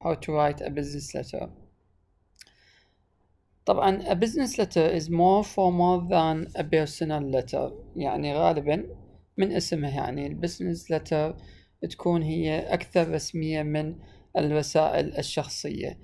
How to write a business letter. طبعا a business letter is more formal than a personal letter يعني غالبا من اسمها يعني business letter تكون هي أكثر رسمية من الرسائل الشخصية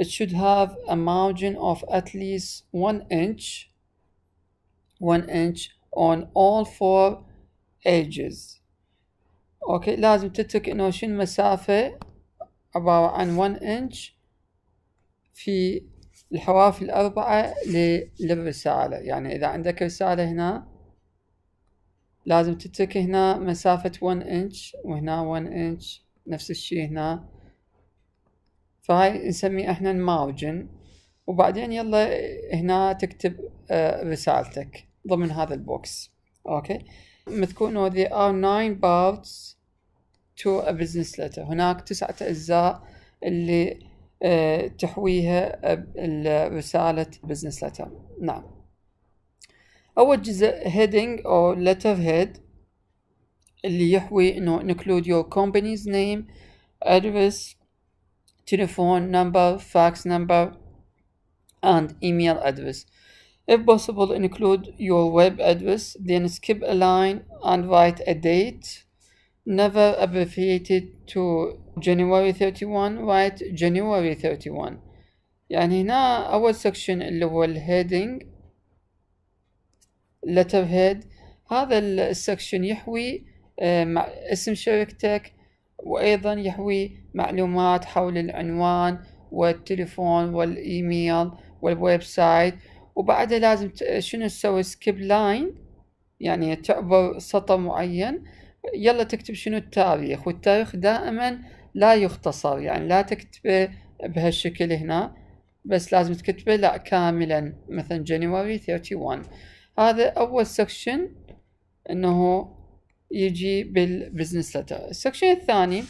It should have a margin of at least one inch one inch on all four edges اوكي لازم تترك انه شنو مسافة عبارة عن 1 انش في الحواف الأربعة للرسالة يعني إذا عندك رسالة هنا لازم تترك هنا مسافة 1 انش وهنا 1 انش نفس الشي هنا فهاي نسميه احنا المارجن وبعدين يلا هنا تكتب آه، رسالتك ضمن هذا البوكس اوكي مذكور انه there are nine parts تو بزنس لتر هناك تسعة أجزاء اللي تحويها رسالة بزنس لتر نعم أول جزء heading أو letter head اللي يحوي إنه include your company's name address telephone number fax number and email address If possible, include your web address, then skip a line and write a date never abbreviated to January 31 write January 31 يعني هنا أول سكشن اللي هو الهيدنج letter head هذا السكشن يحوي آه، اسم شركتك وأيضا يحوي معلومات حول العنوان والتليفون والإيميل والويب سايت وبعدها لازم شنو تسوي سكيب لاين يعني تعبر سطر معين يلا تكتب شنو التاريخ والتاريخ دائما لا يختصر يعني لا تكتبه بهالشكل هنا بس لازم تكتبه لا كاملا مثلا جانيوري 31 هذا اول سكشن انه يجي بالبزنس لتر السكشن الثاني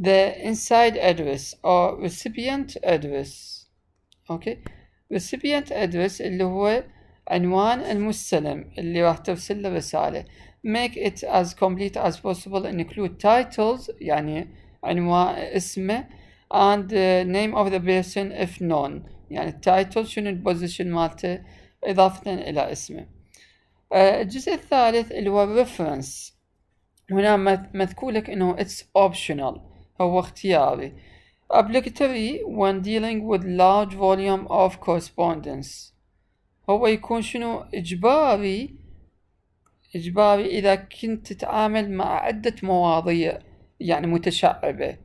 the inside address or recipient address اوكي okay. recipient address اللي هو عنوان المستلم اللي راح ترسل له رسالة make it as complete as possible and include titles يعني عنوان اسمه and the uh, name of the person if known يعني التايتل شنو البوزيشن مالته إضافة إلى اسمه uh, الجزء الثالث اللي هو reference هنا مذكور لك انه it's optional هو اختياري obligatory when dealing with large volume of correspondence هو يكون شنو اجباري إجباري إذا كنت تتعامل مع عدة مواضيع يعني متشعبة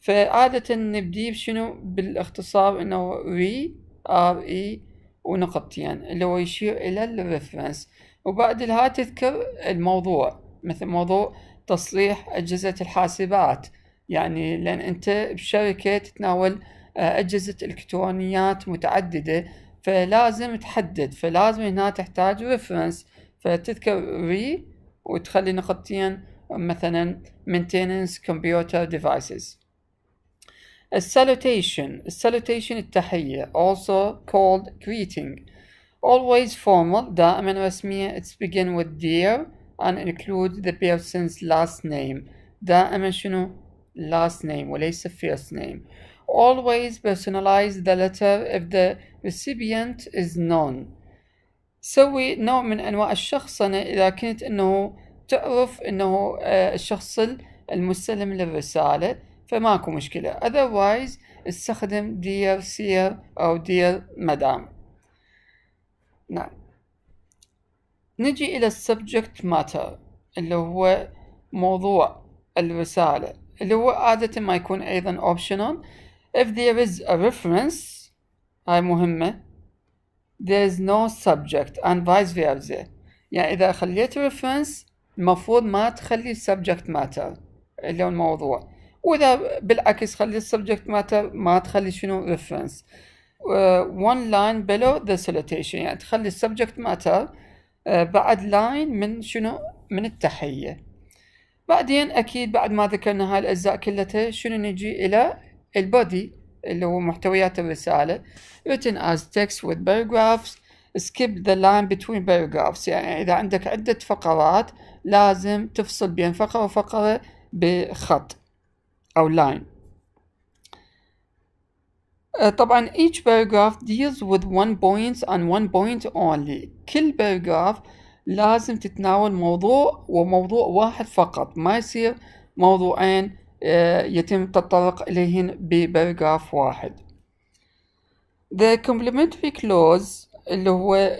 فعادة نبدي بشنو بالاختصار إنه ري ار اي e ونقطتين يعني اللي هو يشير إلى الريفرنس وبعد لها تذكر الموضوع مثل موضوع تصليح أجهزة الحاسبات يعني لأن أنت بشركة تتناول آه، أجهزة إلكترونيات متعددة فلازم تحدد فلازم هنا تحتاج ريفرنس فتذكري وتخلي نقطتين مثلا maintenance computer devices A salutation السالوتيشن التحية also called greeting always formal دائما رسمية it's begin with dear and include the person's last name دائما شنو last name وليس first name always personalize the letter if the recipient is known سوي نوع من أنواع الشخصنة إذا كنت أنه تعرف أنه آه، الشخص المستلم للرسالة فماكو مشكلة otherwise استخدم دير سير أو دير مدام نعم نجي إلى السبجكت ماتر اللي هو موضوع الرسالة اللي هو عادة ما يكون أيضا optional if there is a reference هاي مهمة there is no subject and vice versa يعني إذا خليت reference المفروض ما تخلي subject matter اللي هو الموضوع وإذا بالعكس خلي subject matter ما تخلي شنو reference uh, one line below the salutation يعني تخلي subject matter uh, بعد line من شنو من التحية بعدين أكيد بعد ما ذكرنا هاي الأجزاء كلها شنو نجي إلى البادي اللي هو محتويات الرسالة written as text with paragraphs skip the line between paragraphs يعني إذا عندك عدة فقرات لازم تفصل بين فقرة وفقرة بخط أو line طبعا each paragraph deals with one point and one point only كل paragraph لازم تتناول موضوع وموضوع واحد فقط ما يصير موضوعين يتم التطرق إليهن بباراجراف واحد The complementary clause اللي هو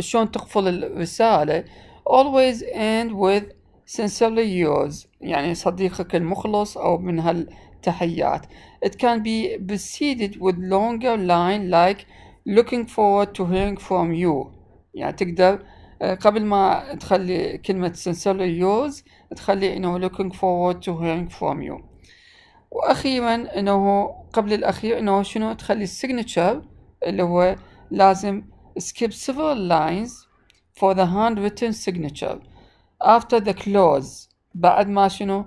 شلون تقفل الرسالة always end with sincerely yours يعني صديقك المخلص أو من هالتحيات it can be preceded with longer line like looking forward to hearing from you يعني تقدر قبل ما تخلي كلمة sincerely yours تخلي انه looking forward to hearing from you واخيرا انه قبل الاخير انه شنو تخلي signature اللي هو لازم skip several lines for the handwritten signature after the close بعد ما شنو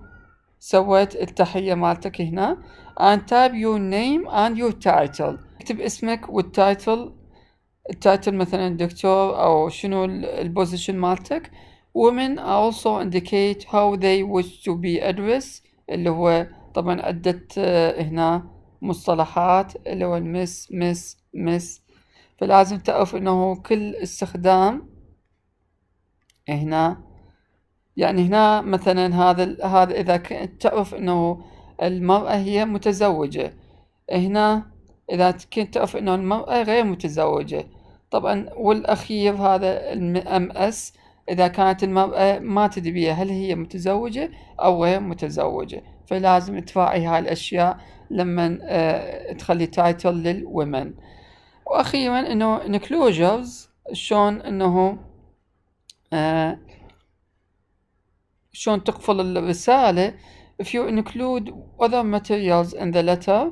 سويت التحية مالتك هنا and type your name and your title اكتب اسمك والتايتل التايتل مثلا دكتور او شنو البوزيشن مالتك women also indicate how they wish to be addressed اللي هو طبعا عدة آه، هنا مصطلحات اللي هو المس مس مس فلازم تعرف انه كل استخدام هنا يعني هنا مثلا هذا هذا اذا كنت تعرف انه المرأة هي متزوجة هنا اذا كنت تعرف انه المرأة غير متزوجة طبعا والأخير هذا الام اس إذا كانت المرأة ما تدري هل هي متزوجة أو غير متزوجة فلازم تراعي هاي الأشياء لما آه، تخلي تايتل للومن وأخيرا أنه انكلوجرز شلون أنه آه، شلون تقفل الرسالة if you include other materials in the letter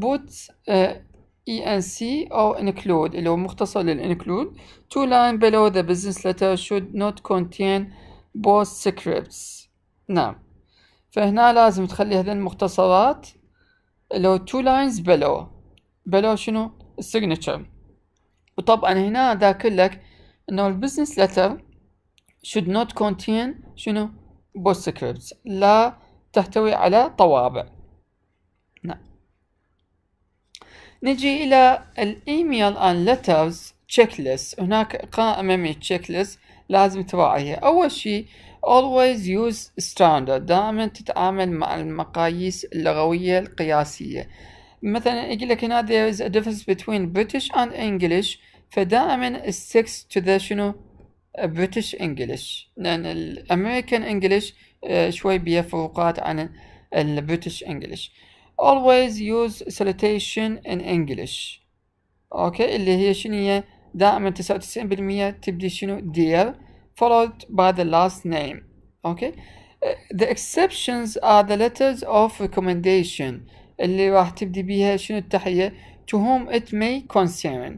put uh, آه، ENC or include اللي هو مختصر لل include two line below the business letter should not contain postscripts نعم فهنا لازم تخلي هذين المختصرات اللي هو two lines below below شنو signature وطبعا هنا ذاكر لك انه البزنس letter should not contain شنو postscripts لا تحتوي على طوابع نجي إلى الإيميل أند لترز تشيك ليست هناك قائمة من التشيك ليست لازم تراعيها أول شيء always use standard دائما تتعامل مع المقاييس اللغوية القياسية مثلا يقول لك هنا there is a difference between British and English فدائما sticks to the شنو British English لأن الأمريكان English آه، شوي بيها فروقات عن البريتش English always use salutation in English Okay, اللي هي شنو هي دائما 99% تبدي شنو dear followed by the last name Okay, the exceptions are the letters of recommendation اللي راح تبدي بيها شنو التحية to whom it may concern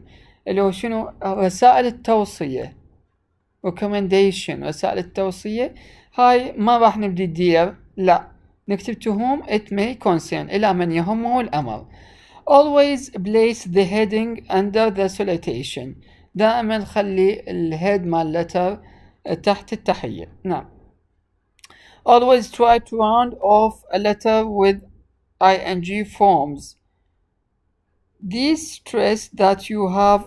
اللي هو شنو رسائل التوصية recommendation رسائل التوصية هاي ما راح نبدي dear لا نكتبتهم it may concern إلى من يهمه الأمر always place the heading under the salutation دائما خلي الهيد مال letter تحت التحية نعم always try to round off a letter with ing forms these stress that you have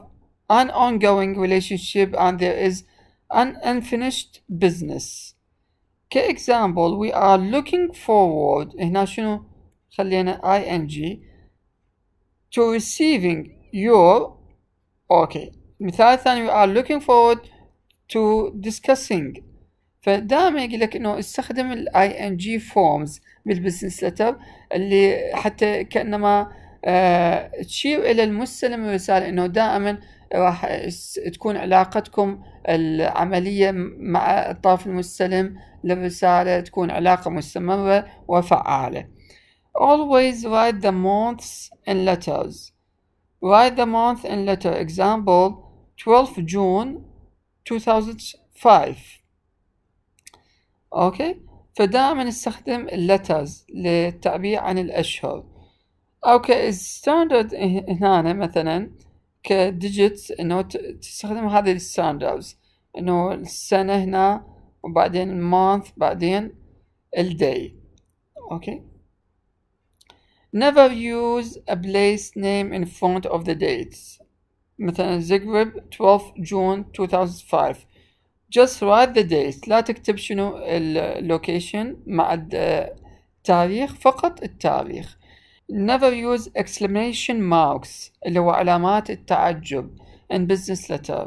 an ongoing relationship and there is an unfinished business كإكزامبل we are looking forward هنا شنو خلينا ing to receiving your okay المثال الثاني we are looking forward to discussing فدائما يقول لك انه استخدم الاي ان جي فورمز بالبزنس لتر اللي حتى كانما آه، تشير الى المستلم الرساله انه دائما راح تكون علاقتكم العملية مع الطرف المستلم للرسالة تكون علاقة مستمرة وفعالة Always write the months in letters Write the month in letter example 12 June 2005 أوكي فدائما نستخدم letters للتعبير عن الأشهر أوكي standard إه-، هنا مثلا كديجيتس انه تستخدم هذه الستاندرز انه السنة هنا وبعدين المانث بعدين الداي اوكي never use a place name in front of the dates مثلا زغرب 12 جون 2005 just write the dates لا تكتب شنو اللوكيشن مع التاريخ فقط التاريخ never use exclamation marks اللي هو علامات التعجب in business letter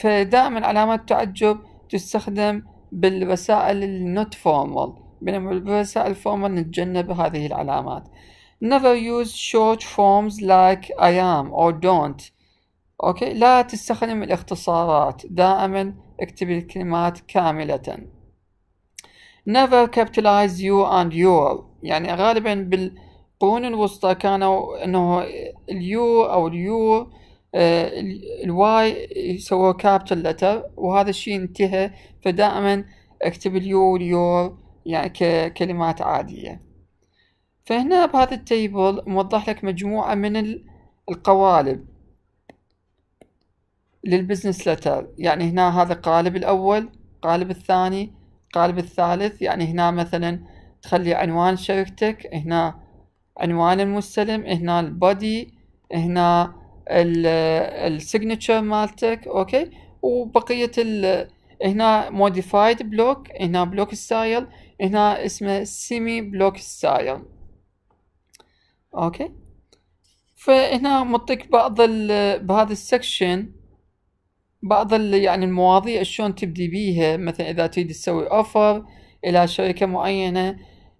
فدائما علامات التعجب تستخدم بالرسائل النوت فورمال بينما بالرسائل الفورمال نتجنب هذه العلامات never use short forms like I am or don't أوكي لا تستخدم الاختصارات دائما اكتب الكلمات كاملة never capitalize you and your يعني غالبا بال القرون الوسطى كانوا انه اليو او اليو آه، الواي يسووه كابيتال لتر وهذا الشيء انتهى فدائما اكتب اليو واليور يعني ككلمات عادية فهنا بهذا التيبل موضح لك مجموعة من القوالب للبزنس لتر يعني هنا هذا قالب الأول قالب الثاني قالب الثالث يعني هنا مثلا تخلي عنوان شركتك هنا عنوان المستلم هنا البادي هنا السيجنتشر مالتك اوكي وبقيه ال هنا موديفايد بلوك هنا بلوك ستايل هنا اسمه سيمي بلوك ستايل اوكي فهنا مطيك بعض ال بهذا السكشن بعض ال يعني المواضيع شلون تبدي بيها مثلا اذا تريد تسوي اوفر الى شركه معينه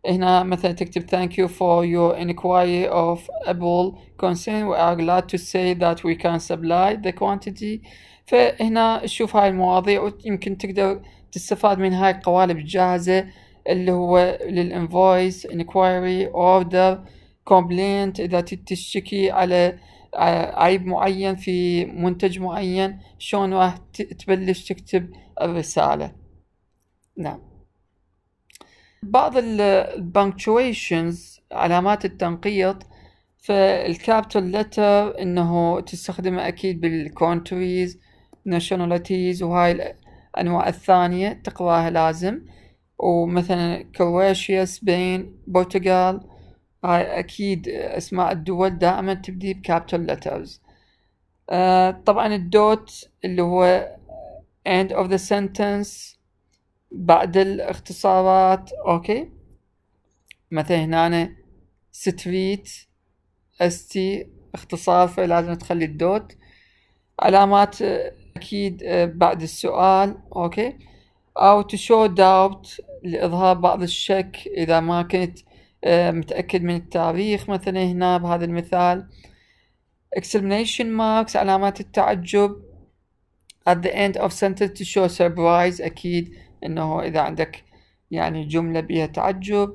هنا مثلا تكتب thank you for your inquiry of apple concern we are glad to say that we can supply the quantity فهنا تشوف هاي المواضيع ويمكن تقدر تستفاد من هاي القوالب الجاهزة اللي هو للانفويس انكوايري اوردر كومبلينت اذا تشتكي على آه، عيب معين في منتج معين شلون راح تبلش تكتب الرسالة نعم بعض البنكتويشنز علامات التنقيط فالكابيتال لتر انه تستخدمه اكيد بالكونتريز ناشوناليتيز وهاي الانواع الثانيه تقراها لازم ومثلا كرواتيا سبين برتغال هاي اكيد اسماء الدول دائما تبدي بكابيتال آه، لترز طبعا الدوت اللي هو end of the sentence بعد الاختصارات اوكي مثلا هنا أنا ستريت اس تي اختصار فلازم تخلي الدوت علامات اكيد آه، بعد السؤال اوكي او تشو داوت لاظهار بعض الشك اذا ما كنت آه، متاكد من التاريخ مثلا هنا بهذا المثال exclamation marks علامات التعجب at the end of sentence to show surprise اكيد انه اذا عندك يعني جملة بيها تعجب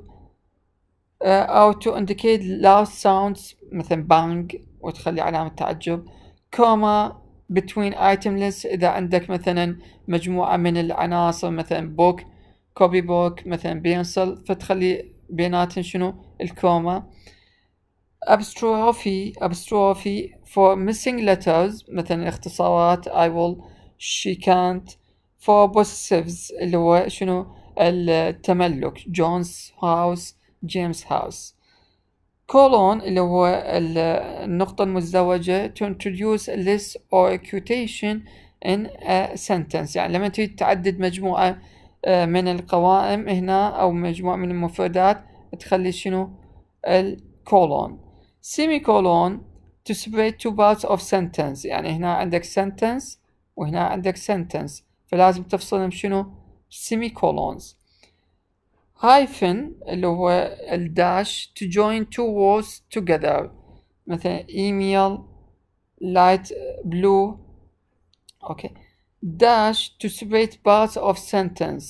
آه، او تو indicate loud sounds مثل bang وتخلي علامة تعجب كوما between item list إذا عندك مثلا مجموعة من العناصر مثلا book copy book مثلا pencil فتخلي بيناتهم شنو الكوما apostrophe apostrophe for missing letters مثلا اختصارات I will she can't for possessives اللي هو شنو التملك جونز هاوس جيمس هاوس كولون اللي هو النقطة المزدوجة to introduce a list or a quotation in a sentence يعني لما تريد تعدد مجموعة آه، من القوائم هنا أو مجموعة من المفردات تخلي شنو الكولون سيمي كولون to separate two parts of sentence يعني هنا عندك sentence وهنا عندك sentence فلازم تفصلهم شنو سيمي كولونز هايفن اللي هو الداش to join two words together مثلا email light blue اوكي dash to separate parts of sentence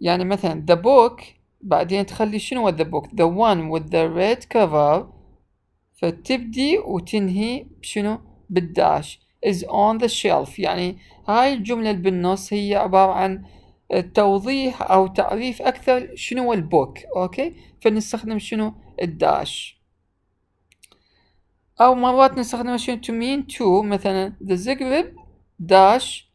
يعني مثلا the book بعدين تخلي شنو the book the one with the red cover فتبدي وتنهي بشنو بالداش is on the shelf يعني هاي الجملة اللي بالنص هي عبارة عن توضيح أو تعريف أكثر شنو هو البوك أوكي فنستخدم شنو الداش أو مرات نستخدم شنو to mean to مثلا the Zagreb dash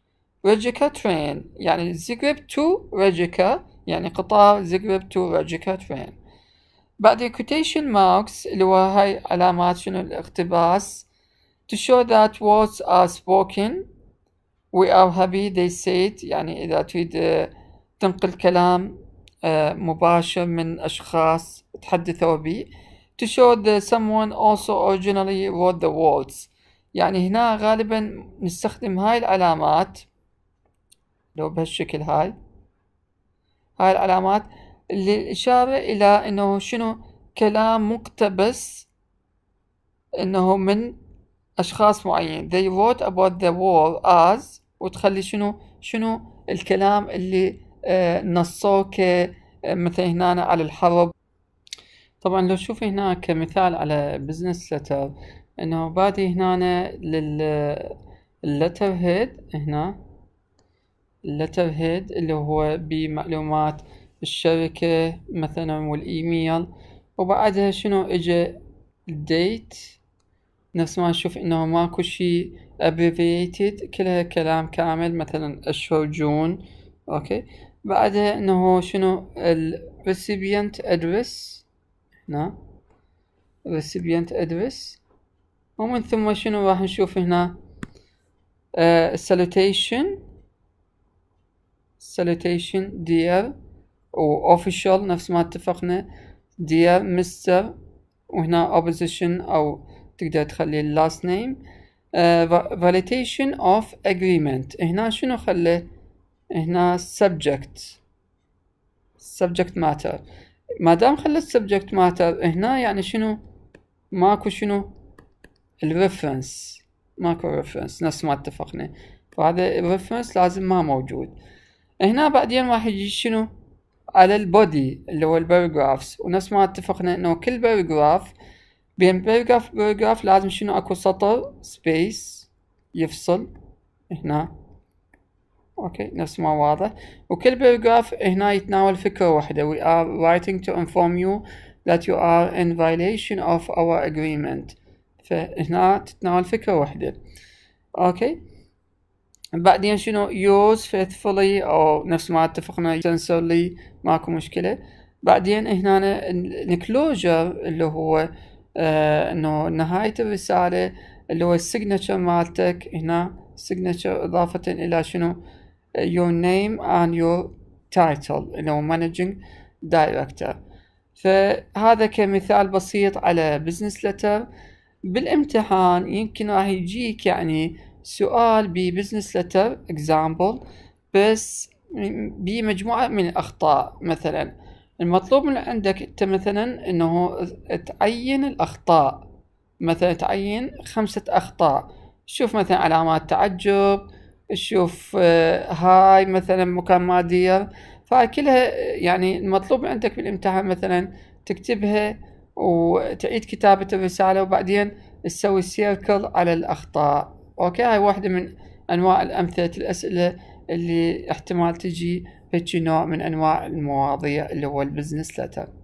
Rijeka train يعني Zagreb to Rijeka يعني قطار Zagreb to Rijeka train بعد quotation marks اللي هو هاي علامات شنو الاقتباس to show that words are spoken we are happy they said يعني إذا تريد آه، تنقل كلام آه، مباشر من أشخاص تحدثوا به to show that someone also originally wrote the words يعني هنا غالبا نستخدم هاي العلامات لو بهالشكل هاي هاي العلامات للإشارة إلى أنه شنو كلام مقتبس أنه من أشخاص معين they vote about the wall as وتخلي شنو شنو الكلام اللي آه، نصوك آه، مثلا هنا على الحرب طبعا لو شوف هنا كمثال على بزنس لتر انه بادي هنا لللتر هيد هنا اللتر هيد اللي هو بمعلومات الشركة مثلا والايميل وبعدها شنو اجى الديت نفس ما نشوف انه ماكو شيء ابريفيتد كلها كلام كامل مثلا الشوجون اوكي بعدها انه شنو ال recipient address هنا نعم؟ recipient address ومن ثم شنو راح نشوف هنا uh, salutation salutation dear و official نفس ما اتفقنا dear mister وهنا opposition او تقدر تخلي name uh, validation of agreement هنا شنو خلي هنا subject subject matter ما دام خلي subject matter هنا يعني شنو ماكو شنو reference ماكو reference نفس ما اتفقنا فهذا reference لازم ما موجود هنا بعدين راح يجي شنو على البودي اللي هو الباراجرافز ونفس ما اتفقنا انه كل باراجراف بين بيرجراف بيرجراف لازم شنو اكو سطر سبيس يفصل هنا اوكي نفس ما واضح وكل بيرجراف هنا يتناول فكرة واحدة we are writing to inform you that you are in violation of our agreement فهنا تتناول فكرة واحدة اوكي بعدين شنو use faithfully او نفس ما اتفقنا sincerely ماكو مشكلة بعدين هنا enclosure اللي هو آه، انه نهاية الرسالة اللي هو السيجنتشر مالتك هنا سيجنتشر اضافة الى شنو your name and your title اللي هو managing director فهذا كمثال بسيط على بزنس لتر بالامتحان يمكن راح يجيك يعني سؤال ببزنس لتر اكزامبل بس بمجموعة من الأخطاء مثلا المطلوب من عندك انت مثلا انه تعين الاخطاء مثلا تعين خمسة اخطاء شوف مثلا علامات تعجب شوف آه، هاي مثلا مكان ما دير فهاي كلها يعني المطلوب من عندك بالامتحان مثلا تكتبها وتعيد كتابة الرسالة وبعدين تسوي سيركل على الأخطاء أوكي هاي واحدة من أنواع الأمثلة الأسئلة اللي احتمال تجي بهيجي نوع من انواع المواضيع اللي هو البزنس لتر